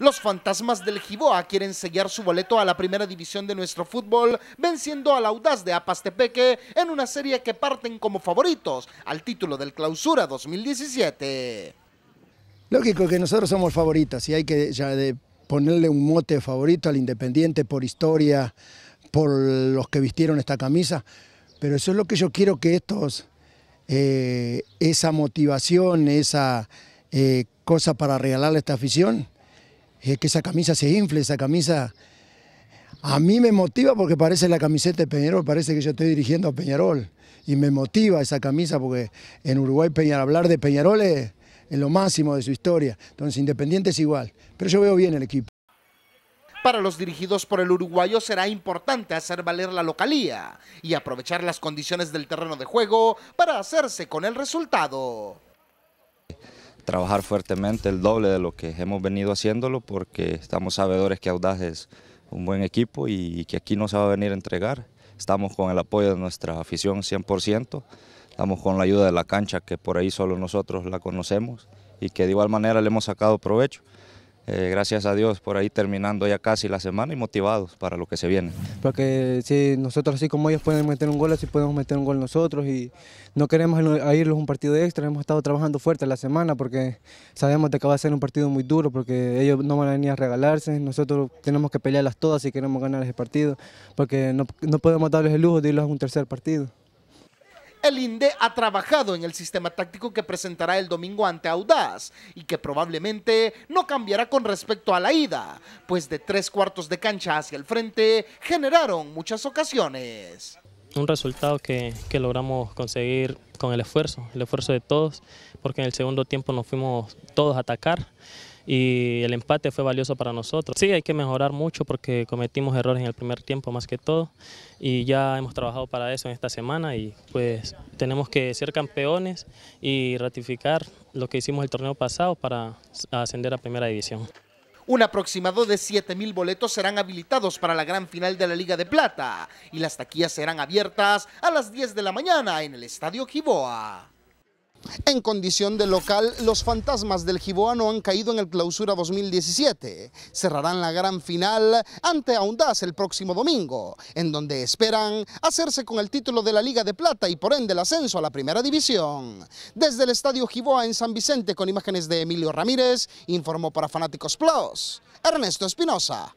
Los fantasmas del Jiboa quieren sellar su boleto a la primera división de nuestro fútbol, venciendo la audaz de Apastepeque en una serie que parten como favoritos al título del Clausura 2017. Lógico que nosotros somos favoritas y hay que ponerle un mote favorito al Independiente por historia, por los que vistieron esta camisa, pero eso es lo que yo quiero que estos, eh, esa motivación, esa eh, cosa para regalarle esta afición, es que esa camisa se infle, esa camisa a mí me motiva porque parece la camiseta de Peñarol, parece que yo estoy dirigiendo a Peñarol. Y me motiva esa camisa porque en Uruguay Peñarol, hablar de Peñarol es, es lo máximo de su historia. Entonces Independiente es igual, pero yo veo bien el equipo. Para los dirigidos por el uruguayo será importante hacer valer la localía y aprovechar las condiciones del terreno de juego para hacerse con el resultado trabajar fuertemente el doble de lo que hemos venido haciéndolo porque estamos sabedores que Audaz es un buen equipo y que aquí no se va a venir a entregar. Estamos con el apoyo de nuestra afición 100%, estamos con la ayuda de la cancha que por ahí solo nosotros la conocemos y que de igual manera le hemos sacado provecho. Eh, gracias a Dios por ahí terminando ya casi la semana y motivados para lo que se viene. Porque si nosotros así como ellos pueden meter un gol, así podemos meter un gol nosotros y no queremos a un partido extra, hemos estado trabajando fuerte la semana porque sabemos que va a ser un partido muy duro porque ellos no van a venir a regalarse, nosotros tenemos que pelearlas todas si queremos ganar ese partido porque no, no podemos darles el lujo de irlos a un tercer partido. El INDE ha trabajado en el sistema táctico que presentará el domingo ante Audaz y que probablemente no cambiará con respecto a la ida, pues de tres cuartos de cancha hacia el frente generaron muchas ocasiones. Un resultado que, logramos conseguir con el esfuerzo, el esfuerzo de todos, porque en el segundo tiempo nos fuimos todos a atacar y el empate fue valioso para nosotros. Sí, hay que mejorar mucho porque cometimos errores en el primer tiempo más que todo y ya hemos trabajado para eso en esta semana y pues tenemos que ser campeones y ratificar lo que hicimos el torneo pasado para ascender a primera división. Un aproximado de 7.000 boletos serán habilitados para la gran final de la Liga de Plata y las taquillas serán abiertas a las 10 de la mañana en el Estadio Quiboa. En condición de local, los fantasmas del no han caído en el clausura 2017. Cerrarán la gran final ante Aundas el próximo domingo, en donde esperan hacerse con el título de la Liga de Plata y por ende el ascenso a la Primera División. Desde el Estadio Giboa en San Vicente, con imágenes de Emilio Ramírez, informó para Fanáticos Plus, Ernesto Espinosa.